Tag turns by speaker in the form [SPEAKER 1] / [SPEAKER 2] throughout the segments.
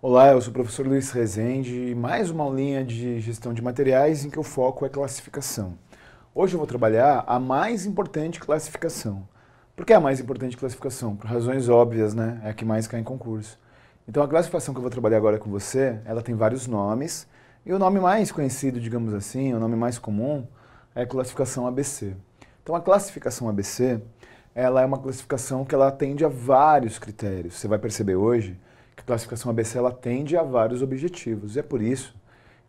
[SPEAKER 1] Olá, eu sou o professor Luiz Rezende e mais uma aulinha de gestão de materiais em que o foco é classificação. Hoje eu vou trabalhar a mais importante classificação. Por que a mais importante classificação? Por razões óbvias, né? É a que mais cai em concurso. Então a classificação que eu vou trabalhar agora com você, ela tem vários nomes e o nome mais conhecido, digamos assim, o nome mais comum é classificação ABC. Então a classificação ABC, ela é uma classificação que ela atende a vários critérios. Você vai perceber hoje a classificação ABC ela atende a vários objetivos. E é por isso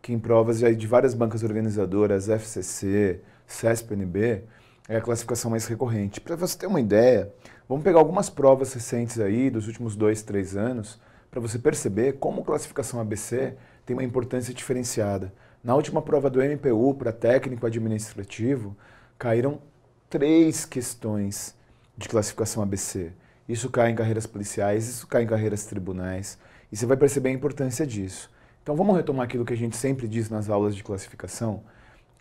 [SPEAKER 1] que em provas de várias bancas organizadoras, FCC, NB, é a classificação mais recorrente. Para você ter uma ideia, vamos pegar algumas provas recentes aí, dos últimos dois, três anos, para você perceber como a classificação ABC tem uma importância diferenciada. Na última prova do MPU para técnico administrativo, caíram três questões de classificação ABC. Isso cai em carreiras policiais, isso cai em carreiras tribunais. E você vai perceber a importância disso. Então vamos retomar aquilo que a gente sempre diz nas aulas de classificação.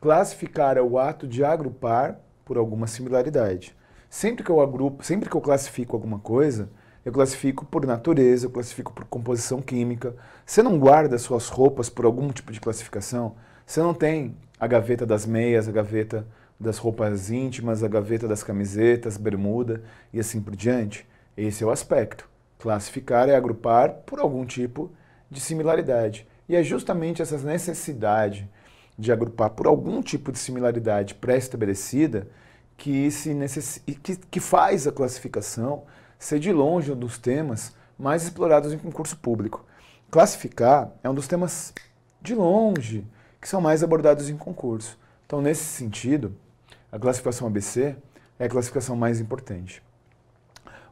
[SPEAKER 1] Classificar é o ato de agrupar por alguma similaridade. Sempre que eu agrupo, sempre que eu classifico alguma coisa, eu classifico por natureza, eu classifico por composição química. Você não guarda suas roupas por algum tipo de classificação? Você não tem a gaveta das meias, a gaveta das roupas íntimas, a gaveta das camisetas, bermuda e assim por diante? Esse é o aspecto. Classificar é agrupar por algum tipo de similaridade. E é justamente essa necessidade de agrupar por algum tipo de similaridade pré-estabelecida que, se necess... que, que faz a classificação ser de longe um dos temas mais explorados em concurso público. Classificar é um dos temas de longe que são mais abordados em concurso. Então, nesse sentido, a classificação ABC é a classificação mais importante.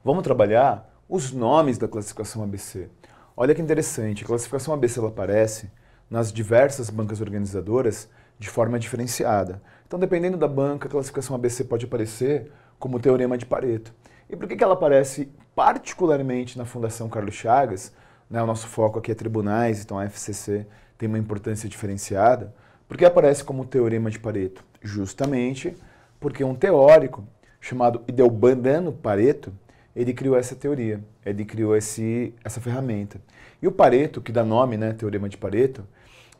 [SPEAKER 1] Vamos trabalhar os nomes da classificação ABC. Olha que interessante, a classificação ABC ela aparece nas diversas bancas organizadoras de forma diferenciada. Então, dependendo da banca, a classificação ABC pode aparecer como o Teorema de Pareto. E por que, que ela aparece particularmente na Fundação Carlos Chagas? Né, o nosso foco aqui é tribunais, então a FCC tem uma importância diferenciada. Por que aparece como o Teorema de Pareto? Justamente porque um teórico chamado Ideobandano Pareto, ele criou essa teoria, ele criou esse, essa ferramenta. E o Pareto, que dá nome, né, Teorema de Pareto,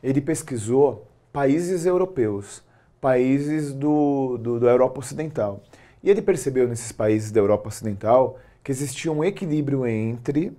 [SPEAKER 1] ele pesquisou países europeus, países do, do, da Europa Ocidental. E ele percebeu nesses países da Europa Ocidental que existia um equilíbrio entre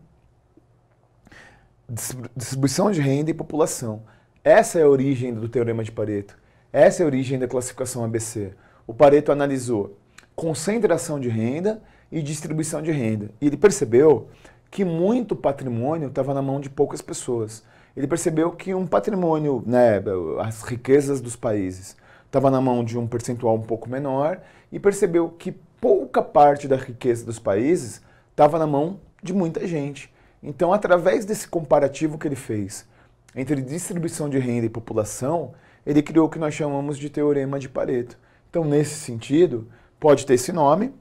[SPEAKER 1] distribuição de renda e população. Essa é a origem do Teorema de Pareto. Essa é a origem da classificação ABC. O Pareto analisou concentração de renda e distribuição de renda. E ele percebeu que muito patrimônio estava na mão de poucas pessoas. Ele percebeu que um patrimônio, né, as riquezas dos países, estava na mão de um percentual um pouco menor e percebeu que pouca parte da riqueza dos países estava na mão de muita gente. Então, através desse comparativo que ele fez entre distribuição de renda e população, ele criou o que nós chamamos de teorema de Pareto. Então, nesse sentido, pode ter esse nome,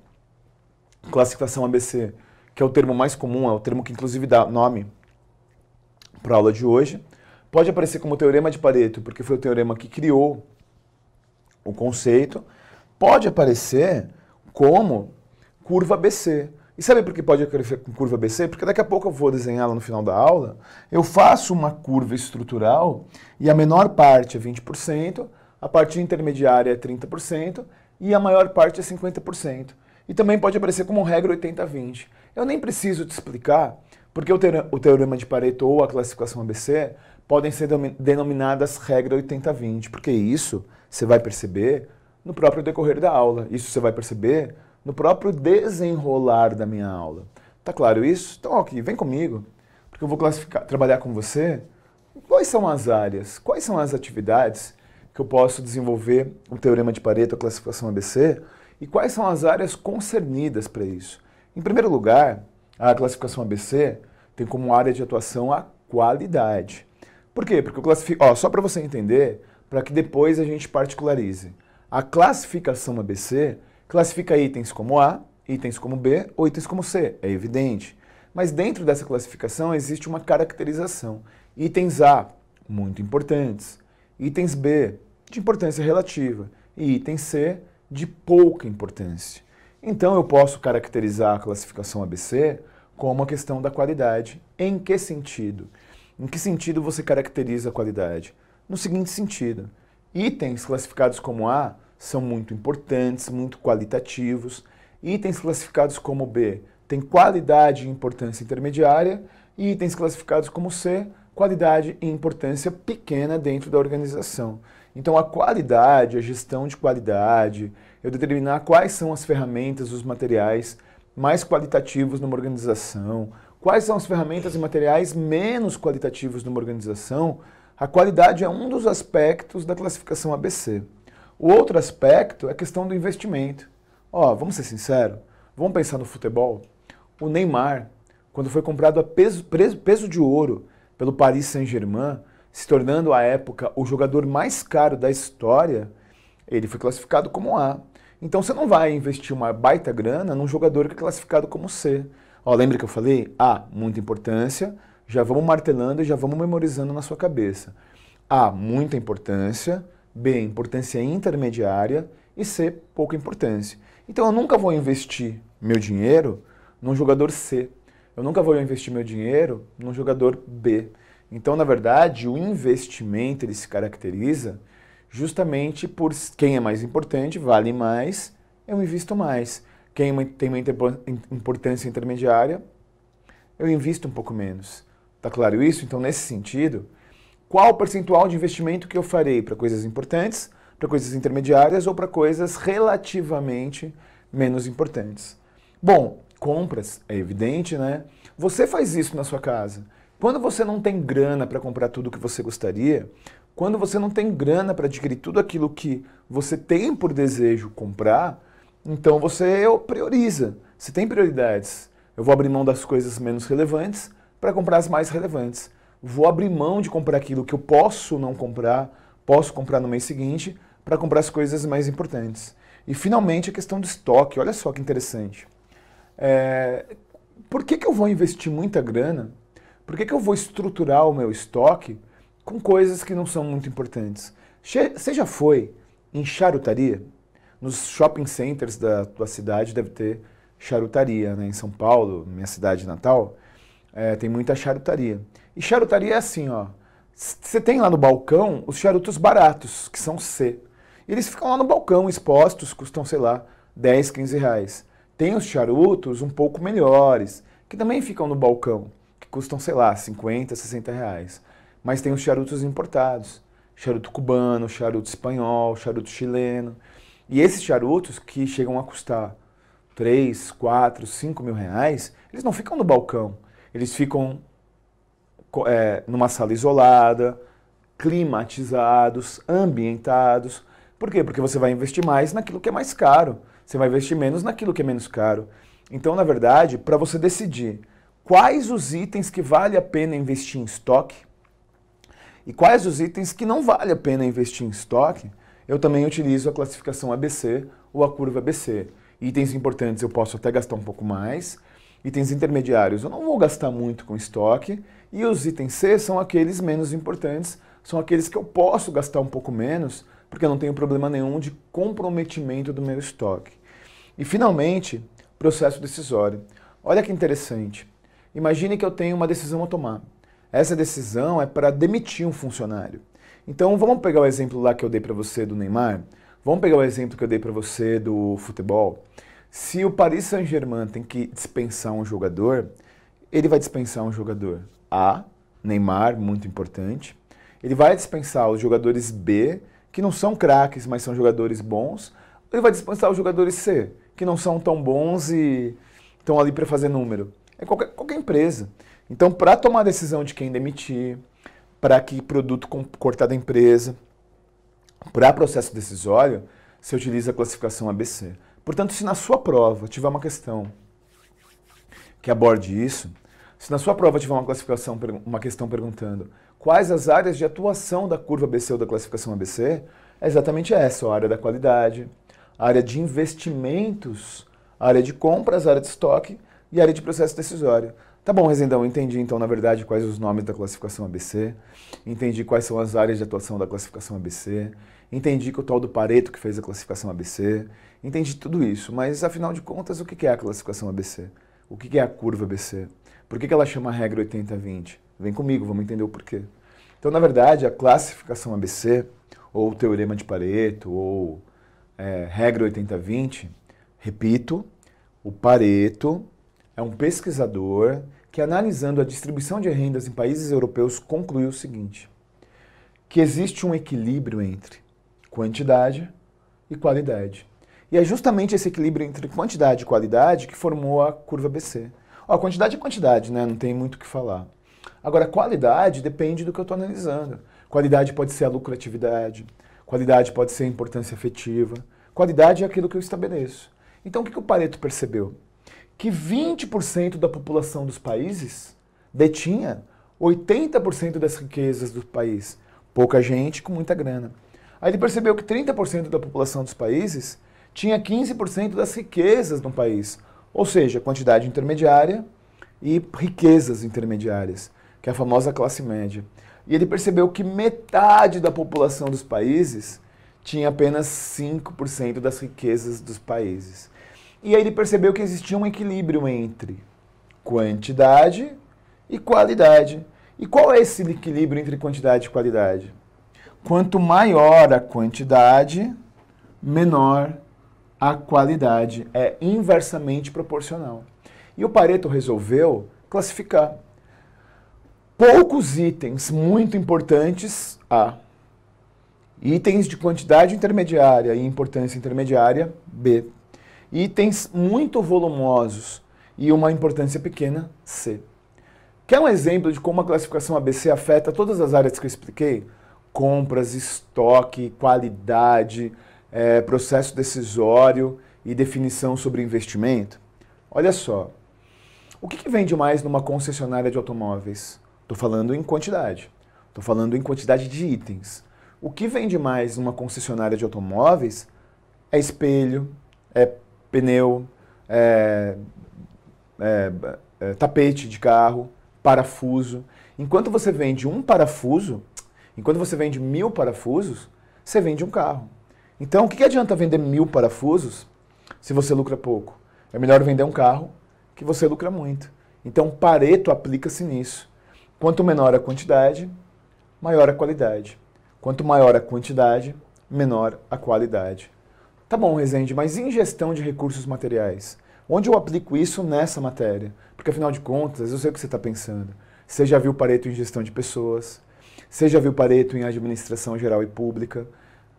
[SPEAKER 1] classificação ABC, que é o termo mais comum, é o termo que inclusive dá nome para a aula de hoje, pode aparecer como teorema de Pareto, porque foi o teorema que criou o conceito, pode aparecer como curva ABC. E sabe por que pode aparecer com curva ABC? Porque daqui a pouco eu vou desenhá-la no final da aula, eu faço uma curva estrutural e a menor parte é 20%, a parte intermediária é 30% e a maior parte é 50% e também pode aparecer como regra 80-20. Eu nem preciso te explicar, porque o, teorema de Pareto ou a classificação ABC podem ser denominadas regra 80-20, porque isso você vai perceber no próprio decorrer da aula, isso você vai perceber no próprio desenrolar da minha aula. Tá claro isso? Então, ok, vem comigo, porque eu vou classificar, trabalhar com você quais são as áreas, quais são as atividades que eu posso desenvolver o teorema de Pareto, a classificação ABC, e quais são as áreas concernidas para isso? Em primeiro lugar, a classificação ABC tem como área de atuação a qualidade. Por quê? Porque eu classifico. Ó, só para você entender, para que depois a gente particularize. A classificação ABC classifica itens como A, itens como B ou itens como C, é evidente. Mas dentro dessa classificação existe uma caracterização. Itens A, muito importantes. Itens B, de importância relativa. E itens C, de pouca importância. Então eu posso caracterizar a classificação ABC como uma questão da qualidade. Em que sentido? Em que sentido você caracteriza a qualidade? No seguinte sentido: itens classificados como A são muito importantes, muito qualitativos. Itens classificados como B têm qualidade e importância intermediária. E itens classificados como C, qualidade e importância pequena dentro da organização. Então, a qualidade, a gestão de qualidade, eu determinar quais são as ferramentas, os materiais mais qualitativos numa organização, quais são as ferramentas e materiais menos qualitativos numa organização, a qualidade é um dos aspectos da classificação ABC. O outro aspecto é a questão do investimento. Ó, oh, vamos ser sinceros, vamos pensar no futebol. O Neymar, quando foi comprado a peso, peso de ouro pelo Paris Saint-Germain, se tornando à época o jogador mais caro da história, ele foi classificado como A. Então você não vai investir uma baita grana num jogador que é classificado como C. Ó, lembra que eu falei? A, muita importância, já vamos martelando e já vamos memorizando na sua cabeça. A, muita importância, B, importância intermediária e C, pouca importância. Então eu nunca vou investir meu dinheiro num jogador C. Eu nunca vou investir meu dinheiro num jogador B. Então, na verdade, o investimento ele se caracteriza justamente por quem é mais importante, vale mais, eu invisto mais. Quem é tem uma importância intermediária, eu invisto um pouco menos. Tá claro isso? Então, nesse sentido, qual o percentual de investimento que eu farei para coisas importantes, para coisas intermediárias ou para coisas relativamente menos importantes? Bom, compras é evidente, né? Você faz isso na sua casa. Quando você não tem grana para comprar tudo o que você gostaria, quando você não tem grana para adquirir tudo aquilo que você tem por desejo comprar, então você é prioriza. Você tem prioridades. Eu vou abrir mão das coisas menos relevantes para comprar as mais relevantes. Vou abrir mão de comprar aquilo que eu posso não comprar, posso comprar no mês seguinte, para comprar as coisas mais importantes. E finalmente a questão do estoque. Olha só que interessante. É... Por que, que eu vou investir muita grana por que, que eu vou estruturar o meu estoque com coisas que não são muito importantes? Você já foi em charutaria? Nos shopping centers da tua cidade deve ter charutaria, né? Em São Paulo, minha cidade natal, é, tem muita charutaria. E charutaria é assim, ó. Você tem lá no balcão os charutos baratos, que são C. Eles ficam lá no balcão expostos, custam, sei lá, 10, 15 reais. Tem os charutos um pouco melhores, que também ficam no balcão que custam, sei lá, 50, 60 reais. Mas tem os charutos importados, charuto cubano, charuto espanhol, charuto chileno. E esses charutos que chegam a custar 3, 4, 5 mil reais, eles não ficam no balcão, eles ficam é, numa sala isolada, climatizados, ambientados. Por quê? Porque você vai investir mais naquilo que é mais caro, você vai investir menos naquilo que é menos caro. Então, na verdade, para você decidir quais os itens que vale a pena investir em estoque e quais os itens que não vale a pena investir em estoque, eu também utilizo a classificação ABC ou a curva ABC. Itens importantes eu posso até gastar um pouco mais, itens intermediários eu não vou gastar muito com estoque, e os itens C são aqueles menos importantes, são aqueles que eu posso gastar um pouco menos, porque eu não tenho problema nenhum de comprometimento do meu estoque. E finalmente, processo decisório. Olha que interessante. Imagine que eu tenho uma decisão a tomar. Essa decisão é para demitir um funcionário. Então vamos pegar o exemplo lá que eu dei para você do Neymar. Vamos pegar o exemplo que eu dei para você do futebol. Se o Paris Saint-Germain tem que dispensar um jogador, ele vai dispensar um jogador A, Neymar, muito importante. Ele vai dispensar os jogadores B, que não são craques, mas são jogadores bons. Ele vai dispensar os jogadores C, que não são tão bons e estão ali para fazer número é qualquer, qualquer empresa. Então, para tomar a decisão de quem demitir, para que produto cortar da empresa, para processo decisório, você utiliza a classificação ABC. Portanto, se na sua prova tiver uma questão que aborde isso, se na sua prova tiver uma classificação, uma questão perguntando quais as áreas de atuação da curva ABC ou da classificação ABC, é exatamente essa, a área da qualidade, a área de investimentos, a área de compras, a área de estoque, e área de processo decisório. Tá bom, Rezendão, entendi então, na verdade, quais os nomes da classificação ABC, entendi quais são as áreas de atuação da classificação ABC, entendi que o tal do Pareto que fez a classificação ABC, entendi tudo isso, mas afinal de contas, o que é a classificação ABC? O que é a curva ABC? Por que ela chama a regra 80-20? Vem comigo, vamos entender o porquê. Então, na verdade, a classificação ABC, ou o Teorema de Pareto, ou é, regra 80-20, repito, o Pareto é um pesquisador que, analisando a distribuição de rendas em países europeus, concluiu o seguinte: que existe um equilíbrio entre quantidade e qualidade. E é justamente esse equilíbrio entre quantidade e qualidade que formou a curva BC. Ó, quantidade é quantidade, né? Não tem muito o que falar. Agora, qualidade depende do que eu estou analisando. Qualidade pode ser a lucratividade, qualidade pode ser a importância afetiva, qualidade é aquilo que eu estabeleço. Então, o que, que o Pareto percebeu? que 20% da população dos países detinha 80% das riquezas do país. Pouca gente com muita grana. Aí ele percebeu que 30% da população dos países tinha 15% das riquezas no país, ou seja, quantidade intermediária e riquezas intermediárias, que é a famosa classe média. E ele percebeu que metade da população dos países tinha apenas 5% das riquezas dos países. E aí ele percebeu que existia um equilíbrio entre quantidade e qualidade. E qual é esse equilíbrio entre quantidade e qualidade? Quanto maior a quantidade, menor a qualidade. É inversamente proporcional. E o Pareto resolveu classificar poucos itens muito importantes A. Itens de quantidade intermediária e importância intermediária B itens muito volumosos e uma importância pequena, C. Quer um exemplo de como a classificação ABC afeta todas as áreas que eu expliquei? Compras, estoque, qualidade, é, processo decisório e definição sobre investimento? Olha só, o que, que vende mais numa concessionária de automóveis? Estou falando em quantidade, estou falando em quantidade de itens. O que vende mais numa concessionária de automóveis é espelho, é pneu, é, é, é, tapete de carro, parafuso. Enquanto você vende um parafuso, enquanto você vende mil parafusos, você vende um carro. Então, o que, que adianta vender mil parafusos se você lucra pouco? É melhor vender um carro que você lucra muito. Então, Pareto aplica-se nisso. Quanto menor a quantidade, maior a qualidade. Quanto maior a quantidade, menor a qualidade. Tá bom, Rezende, mas em gestão de recursos materiais? Onde eu aplico isso nessa matéria? Porque afinal de contas, eu sei o que você está pensando. Você já viu Pareto em gestão de pessoas, você já viu Pareto em administração geral e pública,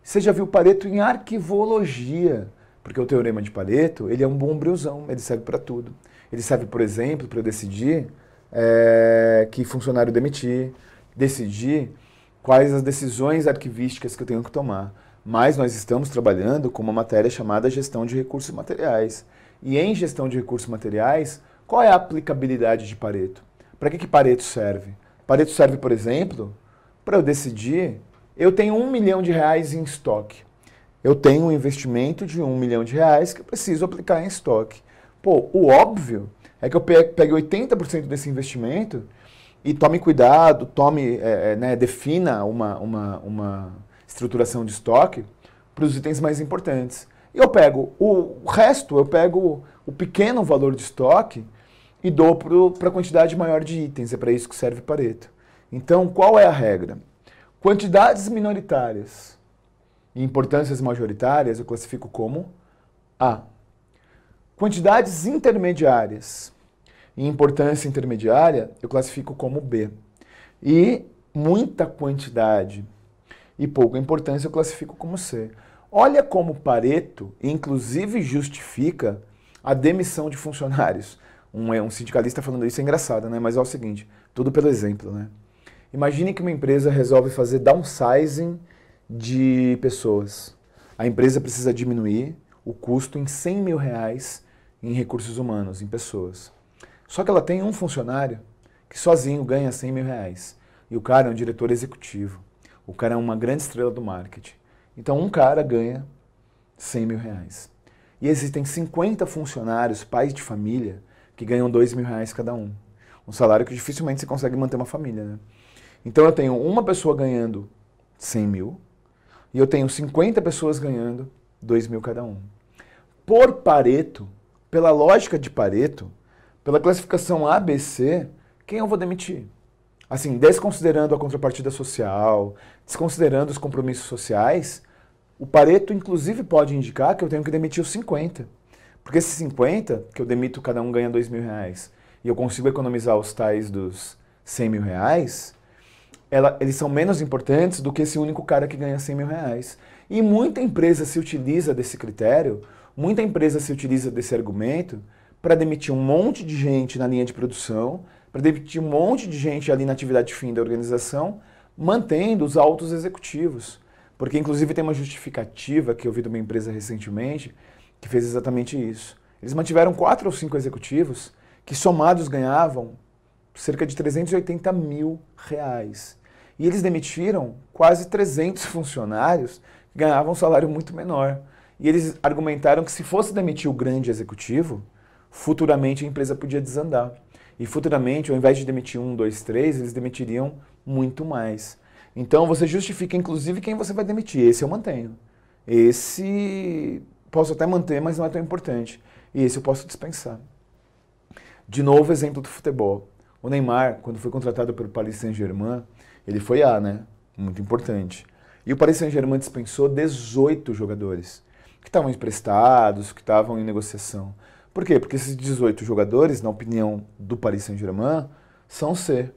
[SPEAKER 1] você já viu Pareto em arquivologia, porque o teorema de Pareto ele é um bom brilhão, ele serve para tudo. Ele serve, por exemplo, para eu decidir é, que funcionário demitir, decidir quais as decisões arquivísticas que eu tenho que tomar mas nós estamos trabalhando com uma matéria chamada gestão de recursos materiais. E em gestão de recursos materiais, qual é a aplicabilidade de Pareto? Para que, que Pareto serve? Pareto serve, por exemplo, para eu decidir, eu tenho um milhão de reais em estoque. Eu tenho um investimento de um milhão de reais que eu preciso aplicar em estoque. Pô, o óbvio é que eu pegue 80% desse investimento e tome cuidado, tome, é, é né, defina uma, uma, uma, estruturação de estoque para os itens mais importantes. Eu pego o resto, eu pego o pequeno valor de estoque e dou para a quantidade maior de itens. É para isso que serve Pareto. Então, qual é a regra? Quantidades minoritárias e importâncias majoritárias eu classifico como A. Quantidades intermediárias e importância intermediária eu classifico como B. E muita quantidade e pouca importância, eu classifico como C. Olha como Pareto, inclusive, justifica a demissão de funcionários. Um, é um sindicalista falando isso é engraçado, né? Mas é o seguinte, tudo pelo exemplo, né? Imagine que uma empresa resolve fazer downsizing de pessoas. A empresa precisa diminuir o custo em 100 mil reais em recursos humanos, em pessoas. Só que ela tem um funcionário que sozinho ganha 100 mil reais. E o cara é um diretor executivo. O cara é uma grande estrela do marketing. Então, um cara ganha 100 mil reais. E existem 50 funcionários, pais de família, que ganham 2 mil reais cada um. Um salário que dificilmente você consegue manter uma família, né? Então, eu tenho uma pessoa ganhando 100 mil e eu tenho 50 pessoas ganhando 2 mil cada um. Por Pareto, pela lógica de Pareto, pela classificação ABC, quem eu vou demitir? assim, desconsiderando a contrapartida social, desconsiderando os compromissos sociais, o Pareto inclusive pode indicar que eu tenho que demitir os 50. Porque esses 50, que eu demito, cada um ganha 2 mil reais, e eu consigo economizar os tais dos 100 mil reais, ela, eles são menos importantes do que esse único cara que ganha 100 mil reais. E muita empresa se utiliza desse critério, muita empresa se utiliza desse argumento para demitir um monte de gente na linha de produção, para demitir um monte de gente ali na atividade fim da organização, mantendo os altos executivos. Porque, inclusive, tem uma justificativa que eu vi de uma empresa recentemente que fez exatamente isso. Eles mantiveram quatro ou cinco executivos que, somados, ganhavam cerca de 380 mil reais. E eles demitiram quase 300 funcionários que ganhavam um salário muito menor. E eles argumentaram que, se fosse demitir o grande executivo, futuramente a empresa podia desandar. E futuramente, ao invés de demitir um, dois, três, eles demitiriam muito mais. Então você justifica, inclusive, quem você vai demitir. Esse eu mantenho. Esse posso até manter, mas não é tão importante. E esse eu posso dispensar. De novo, exemplo do futebol. O Neymar, quando foi contratado pelo Paris Saint-Germain, ele foi A, né? Muito importante. E o Paris Saint-Germain dispensou 18 jogadores que estavam emprestados, que estavam em negociação. Por quê? Porque esses 18 jogadores, na opinião do Paris Saint-Germain, são C.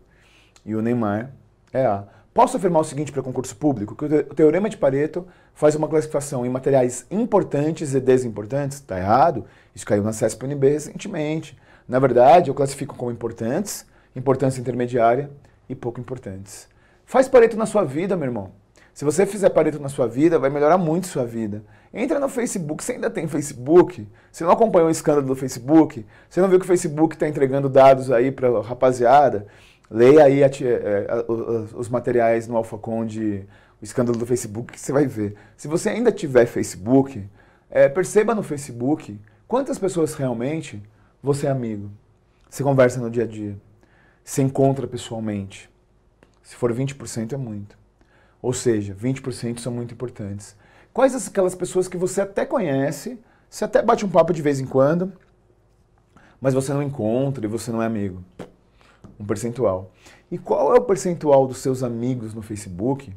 [SPEAKER 1] E o Neymar é A. Posso afirmar o seguinte para concurso público, que o Teorema de Pareto faz uma classificação em materiais importantes e desimportantes. Está errado, isso caiu na CESP-UNB recentemente. Na verdade, eu classifico como importantes, importância intermediária e pouco importantes. Faz Pareto na sua vida, meu irmão. Se você fizer Pareto na sua vida, vai melhorar muito sua vida. Entra no Facebook, você ainda tem Facebook? Você não acompanhou o escândalo do Facebook? Você não viu que o Facebook está entregando dados aí para a rapaziada? Leia aí a, é, a, a, os materiais no AlphaConde, o escândalo do Facebook, que você vai ver. Se você ainda tiver Facebook, é, perceba no Facebook quantas pessoas realmente você é amigo. Você conversa no dia a dia. Se encontra pessoalmente. Se for 20% é muito. Ou seja, 20% são muito importantes. Quais aquelas pessoas que você até conhece, você até bate um papo de vez em quando, mas você não encontra e você não é amigo? Um percentual. E qual é o percentual dos seus amigos no Facebook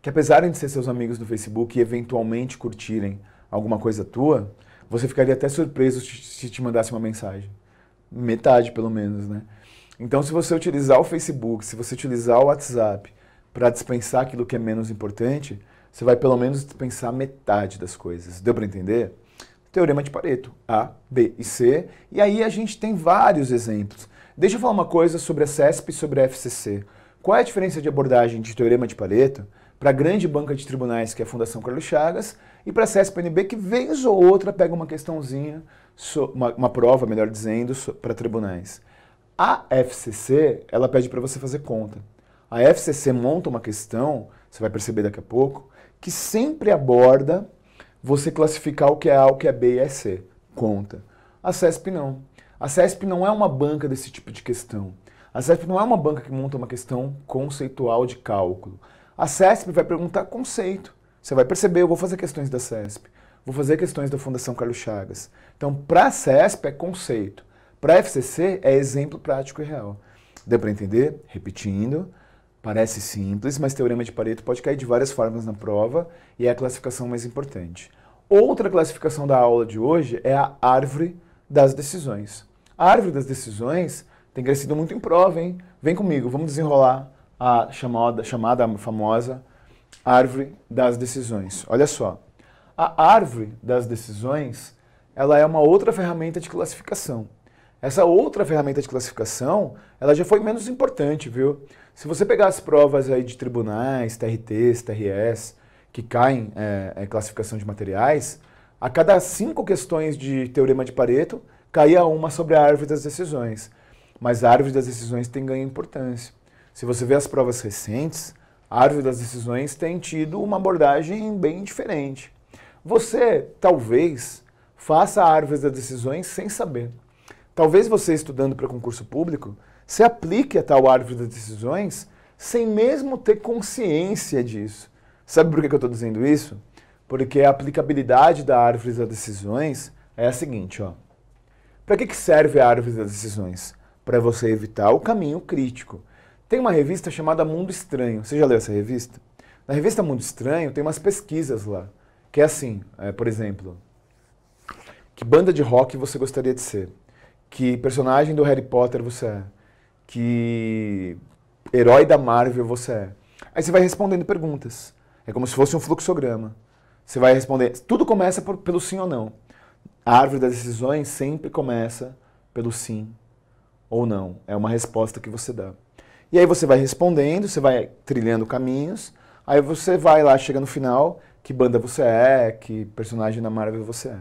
[SPEAKER 1] que, apesar de ser seus amigos no Facebook e eventualmente curtirem alguma coisa tua, você ficaria até surpreso se te mandasse uma mensagem? Metade, pelo menos, né? Então, se você utilizar o Facebook, se você utilizar o WhatsApp, para dispensar aquilo que é menos importante, você vai pelo menos dispensar metade das coisas. Deu para entender? Teorema de Pareto, A, B e C. E aí a gente tem vários exemplos. Deixa eu falar uma coisa sobre a CESP e sobre a FCC. Qual é a diferença de abordagem de Teorema de Pareto para a grande banca de tribunais, que é a Fundação Carlos Chagas, e para a CESP-NB, que vez ou outra pega uma questãozinha, uma, uma prova, melhor dizendo, para tribunais. A FCC, ela pede para você fazer conta. A FCC monta uma questão, você vai perceber daqui a pouco, que sempre aborda você classificar o que é A, o que é B e é C. Conta. A CESP não. A CESP não é uma banca desse tipo de questão. A CESP não é uma banca que monta uma questão conceitual de cálculo. A CESP vai perguntar conceito. Você vai perceber, eu vou fazer questões da CESP, vou fazer questões da Fundação Carlos Chagas. Então, para a CESP é conceito. Para a FCC é exemplo prático e real. Deu para entender? Repetindo, Parece simples, mas teorema de Pareto pode cair de várias formas na prova e é a classificação mais importante. Outra classificação da aula de hoje é a árvore das decisões. A árvore das decisões tem crescido muito em prova, hein? Vem comigo, vamos desenrolar a chamada, chamada famosa árvore das decisões. Olha só, a árvore das decisões ela é uma outra ferramenta de classificação. Essa outra ferramenta de classificação, ela já foi menos importante, viu? Se você pegar as provas aí de tribunais, TRTs, TRS, que caem é, em é, classificação de materiais, a cada cinco questões de Teorema de Pareto, caía uma sobre a árvore das decisões. Mas a árvore das decisões tem ganho importância. Se você vê as provas recentes, a árvore das decisões tem tido uma abordagem bem diferente. Você, talvez, faça a árvore das decisões sem saber. Talvez você, estudando para concurso público, se aplique a tal árvore das decisões sem mesmo ter consciência disso. Sabe por que eu estou dizendo isso? Porque a aplicabilidade da árvore das decisões é a seguinte, ó. Para que, que serve a árvore das decisões? Para você evitar o caminho crítico. Tem uma revista chamada Mundo Estranho. Você já leu essa revista? Na revista Mundo Estranho tem umas pesquisas lá, que é assim, é, por exemplo, que banda de rock você gostaria de ser? Que personagem do Harry Potter você é? que herói da Marvel você é. Aí você vai respondendo perguntas. É como se fosse um fluxograma. Você vai responder. Tudo começa por, pelo sim ou não. A árvore das decisões sempre começa pelo sim ou não. É uma resposta que você dá. E aí você vai respondendo, você vai trilhando caminhos. Aí você vai lá, chega no final, que banda você é, que personagem da Marvel você é.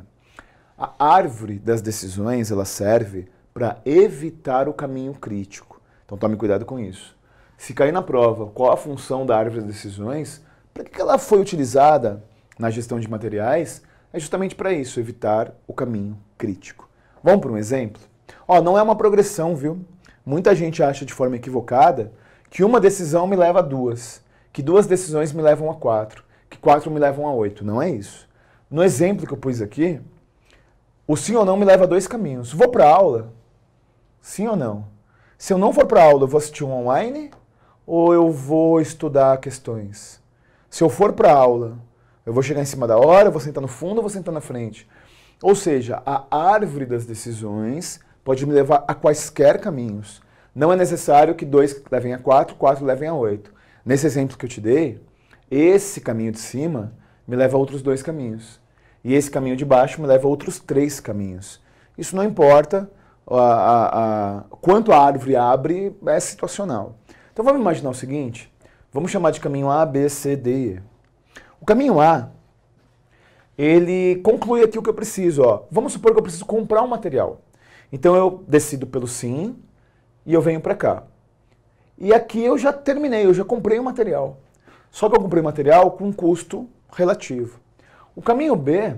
[SPEAKER 1] A árvore das decisões, ela serve para evitar o caminho crítico. Então tome cuidado com isso. Se cair na prova qual a função da árvore de decisões, para que ela foi utilizada na gestão de materiais, é justamente para isso, evitar o caminho crítico. Vamos para um exemplo? Ó, não é uma progressão, viu? Muita gente acha de forma equivocada que uma decisão me leva a duas, que duas decisões me levam a quatro, que quatro me levam a oito. Não é isso. No exemplo que eu pus aqui, o sim ou não me leva a dois caminhos. Vou para aula? Sim ou não? Se eu não for para aula, eu vou assistir um online ou eu vou estudar questões? Se eu for para aula, eu vou chegar em cima da hora, eu vou sentar no fundo, ou vou sentar na frente. Ou seja, a árvore das decisões pode me levar a quaisquer caminhos. Não é necessário que dois levem a quatro, quatro levem a oito. Nesse exemplo que eu te dei, esse caminho de cima me leva a outros dois caminhos. E esse caminho de baixo me leva a outros três caminhos. Isso não importa, a, a, quanto a árvore abre é situacional. Então vamos imaginar o seguinte, vamos chamar de caminho A, B, C, D, E. O caminho A, ele conclui aqui o que eu preciso. Ó. Vamos supor que eu preciso comprar um material. Então eu decido pelo sim e eu venho para cá. E aqui eu já terminei, eu já comprei o material. Só que eu comprei o material com um custo relativo. O caminho B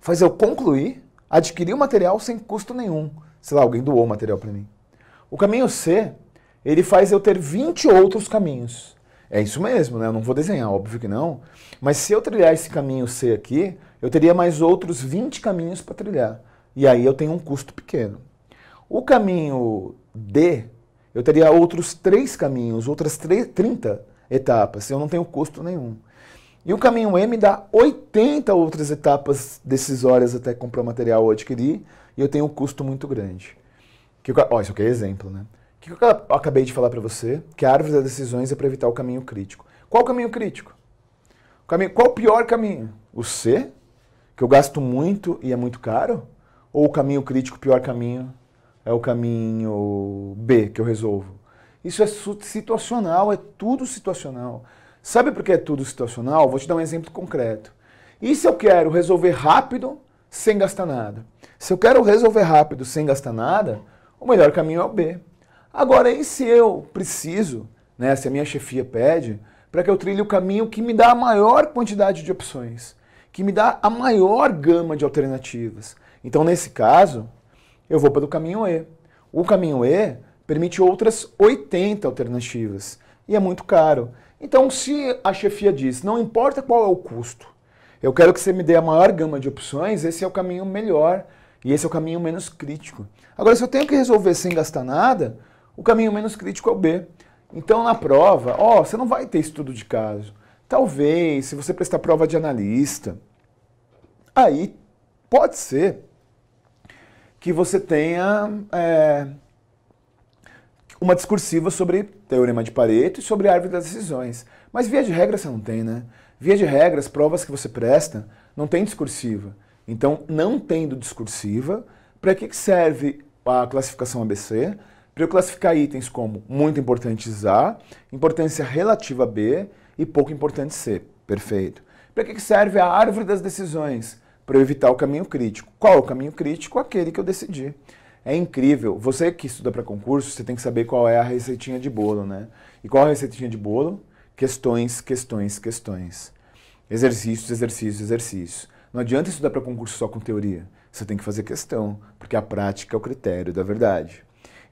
[SPEAKER 1] faz eu concluir adquirir o material sem custo nenhum. Sei lá, alguém doou o material para mim. O caminho C, ele faz eu ter 20 outros caminhos. É isso mesmo, né? Eu não vou desenhar, óbvio que não. Mas se eu trilhar esse caminho C aqui, eu teria mais outros 20 caminhos para trilhar. E aí eu tenho um custo pequeno. O caminho D, eu teria outros três caminhos, outras 30 etapas. Eu não tenho custo nenhum. E o caminho M dá 80 outras etapas decisórias até comprar o material ou adquirir, e eu tenho um custo muito grande. Que eu, ó, isso aqui é exemplo, né? O que eu acabei de falar para você? Que a árvore das decisões é para evitar o caminho crítico. Qual o caminho crítico? O caminho, qual o pior caminho? O C, que eu gasto muito e é muito caro? Ou o caminho crítico, o pior caminho, é o caminho B, que eu resolvo? Isso é situacional, é tudo situacional. Sabe por que é tudo situacional? Vou te dar um exemplo concreto. E se eu quero resolver rápido, sem gastar nada? Se eu quero resolver rápido, sem gastar nada, o melhor caminho é o B. Agora, e se eu preciso, né, se a minha chefia pede, para que eu trilhe o caminho que me dá a maior quantidade de opções, que me dá a maior gama de alternativas? Então, nesse caso, eu vou pelo caminho E. O caminho E permite outras 80 alternativas e é muito caro. Então, se a chefia diz, não importa qual é o custo, eu quero que você me dê a maior gama de opções, esse é o caminho melhor e esse é o caminho menos crítico. Agora, se eu tenho que resolver sem gastar nada, o caminho menos crítico é o B. Então, na prova, ó, você não vai ter estudo de caso. Talvez, se você prestar prova de analista, aí pode ser que você tenha é, uma discursiva sobre Teorema de Pareto e sobre a árvore das decisões. Mas via de regra você não tem, né? Via de regras, provas que você presta, não tem discursiva. Então, não tendo discursiva, para que serve a classificação ABC? Para eu classificar itens como muito importantes A, importância relativa B e pouco importante C. Perfeito. Para que serve a árvore das decisões? Para eu evitar o caminho crítico. Qual é o caminho crítico? Aquele que eu decidi. É incrível. Você que estuda para concurso, você tem que saber qual é a receitinha de bolo, né? E qual é a receitinha de bolo? Questões, questões, questões. Exercícios, exercícios, exercícios. Não adianta estudar para concurso só com teoria. Você tem que fazer questão, porque a prática é o critério da verdade.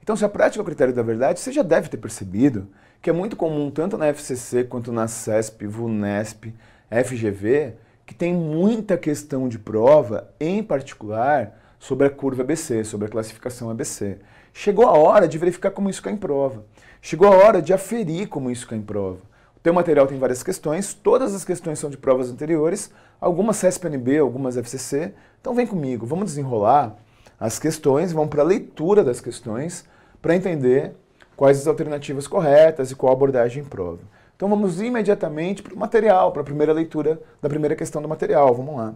[SPEAKER 1] Então, se a prática é o critério da verdade, você já deve ter percebido que é muito comum, tanto na FCC quanto na CESP, VUNESP, FGV, que tem muita questão de prova, em particular, sobre a curva ABC, sobre a classificação ABC. Chegou a hora de verificar como isso cai em prova. Chegou a hora de aferir como isso cai em prova. O teu material tem várias questões, todas as questões são de provas anteriores, algumas CSPNB, algumas FCC. Então vem comigo, vamos desenrolar as questões, vamos para a leitura das questões para entender quais as alternativas corretas e qual abordagem em prova. Então vamos imediatamente para o material, para a primeira leitura da primeira questão do material. Vamos lá.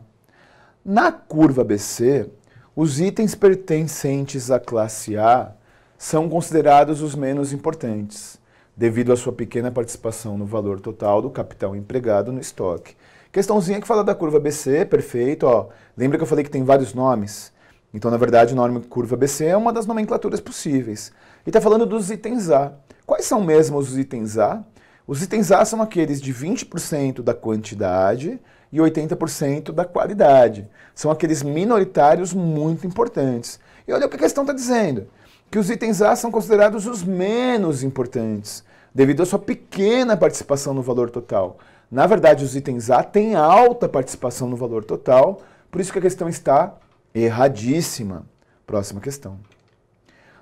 [SPEAKER 1] Na curva ABC, os itens pertencentes à classe A são considerados os menos importantes, devido à sua pequena participação no valor total do capital empregado no estoque. Questãozinha que fala da curva BC, perfeito. Ó, lembra que eu falei que tem vários nomes? Então, na verdade, o nome curva BC é uma das nomenclaturas possíveis. E está falando dos itens A. Quais são mesmo os itens A? Os itens A são aqueles de 20% da quantidade e 80% da qualidade. São aqueles minoritários muito importantes. E olha o que a questão está dizendo: que os itens A são considerados os menos importantes, devido à sua pequena participação no valor total. Na verdade, os itens A têm alta participação no valor total, por isso que a questão está erradíssima. Próxima questão.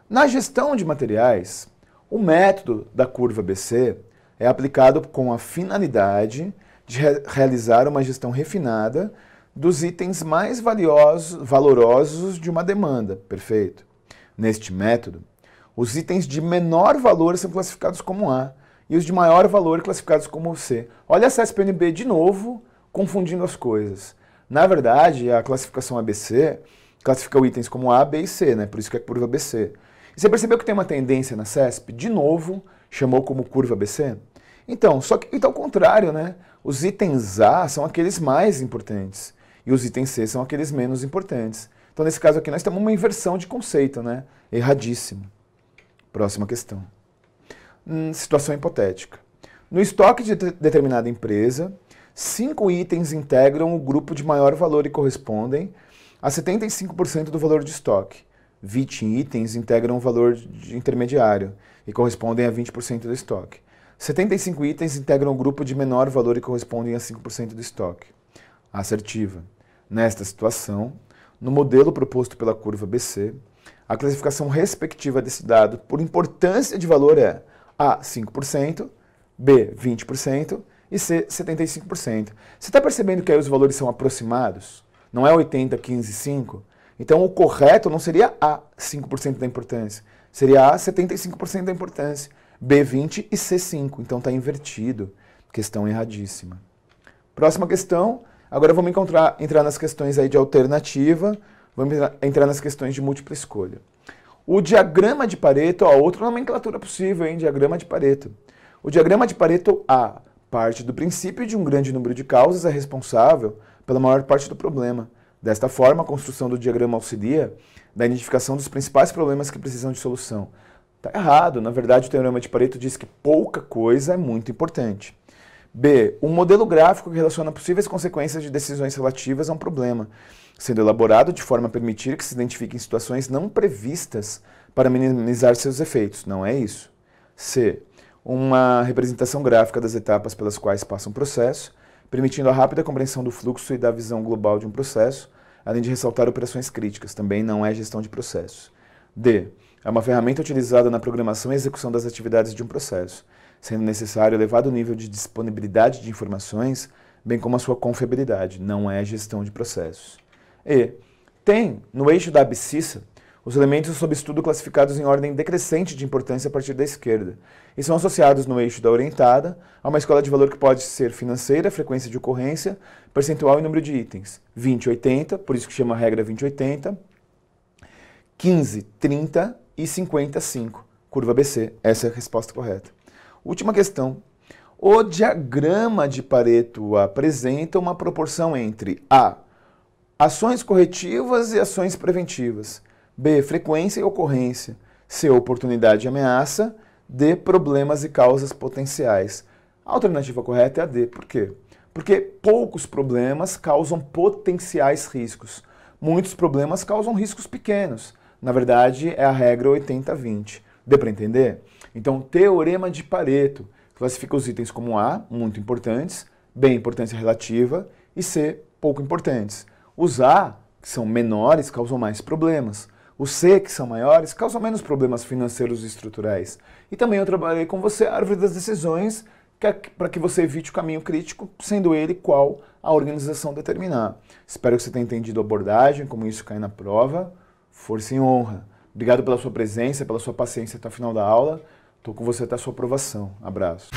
[SPEAKER 1] Na gestão de materiais, o método da curva BC é aplicado com a finalidade de re realizar uma gestão refinada dos itens mais valiosos, valorosos de uma demanda, perfeito? Neste método, os itens de menor valor são classificados como A e os de maior valor classificados como C. Olha a CSPNB de novo, confundindo as coisas. Na verdade, a classificação ABC classifica itens como A, B e C, né? por isso que é curva ABC. E você percebeu que tem uma tendência na CESP? De novo, chamou como curva ABC? Então, só que está então, ao contrário, né? Os itens A são aqueles mais importantes e os itens C são aqueles menos importantes. Então, nesse caso aqui, nós temos uma inversão de conceito, né? Erradíssimo. Próxima questão. Hum, situação hipotética. No estoque de determinada empresa, cinco itens integram o grupo de maior valor e correspondem a 75% do valor de estoque. 20 itens integram o valor de intermediário e correspondem a 20% do estoque. 75 itens integram um grupo de menor valor e correspondem a 5% do estoque. Assertiva. Nesta situação, no modelo proposto pela curva BC, a classificação respectiva desse dado por importância de valor é A, 5%, B, 20% e C, 75%. Você está percebendo que aí os valores são aproximados? Não é 80, 15, 5? Então o correto não seria A, 5% da importância, seria A, 75% da importância. B20 e C5. Então está invertido. Questão erradíssima. Próxima questão. Agora vamos encontrar, entrar nas questões aí de alternativa. Vamos entrar nas questões de múltipla escolha. O diagrama de Pareto, ó, outra nomenclatura possível, hein? Diagrama de Pareto. O diagrama de Pareto A parte do princípio de um grande número de causas é responsável pela maior parte do problema. Desta forma, a construção do diagrama auxilia da identificação dos principais problemas que precisam de solução, Está errado. Na verdade, o Teorema de Pareto diz que pouca coisa é muito importante. B. Um modelo gráfico que relaciona possíveis consequências de decisões relativas a um problema, sendo elaborado de forma a permitir que se identifiquem situações não previstas para minimizar seus efeitos. Não é isso. C. Uma representação gráfica das etapas pelas quais passa um processo, permitindo a rápida compreensão do fluxo e da visão global de um processo, além de ressaltar operações críticas. Também não é gestão de processos D é uma ferramenta utilizada na programação e execução das atividades de um processo, sendo necessário elevado nível de disponibilidade de informações, bem como a sua confiabilidade, não é gestão de processos. E tem, no eixo da abscissa, os elementos sob estudo classificados em ordem decrescente de importância a partir da esquerda, e são associados no eixo da orientada a uma escola de valor que pode ser financeira, frequência de ocorrência, percentual e número de itens. 20, 80, por isso que chama a regra 20, 80. 15, 30, e 55, curva BC. Essa é a resposta correta. Última questão. O diagrama de Pareto apresenta uma proporção entre A. Ações corretivas e ações preventivas. B. Frequência e ocorrência. C. Oportunidade e ameaça. D. Problemas e causas potenciais. A alternativa correta é a D. Por quê? Porque poucos problemas causam potenciais riscos. Muitos problemas causam riscos pequenos na verdade, é a regra 80-20. Deu para entender? Então, teorema de Pareto classifica os itens como A, muito importantes, B, importância relativa, e C, pouco importantes. Os A, que são menores, causam mais problemas. Os C, que são maiores, causam menos problemas financeiros e estruturais. E também eu trabalhei com você a árvore das decisões, é para que você evite o caminho crítico, sendo ele qual a organização determinar. Espero que você tenha entendido a abordagem, como isso cai na prova. Força e honra. Obrigado pela sua presença, pela sua paciência até o final da aula. Estou com você até a sua aprovação. Abraço.